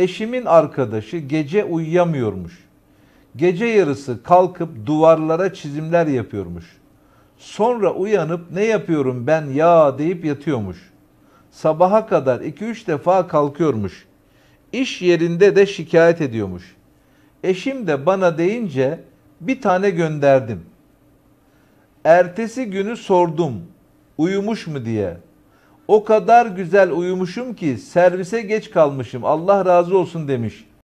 Eşimin arkadaşı gece uyuyamıyormuş. Gece yarısı kalkıp duvarlara çizimler yapıyormuş. Sonra uyanıp ne yapıyorum ben ya deyip yatıyormuş. Sabaha kadar 2-3 defa kalkıyormuş. İş yerinde de şikayet ediyormuş. Eşim de bana deyince bir tane gönderdim. Ertesi günü sordum uyumuş mu diye. O kadar güzel uyumuşum ki servise geç kalmışım. Allah razı olsun demiş.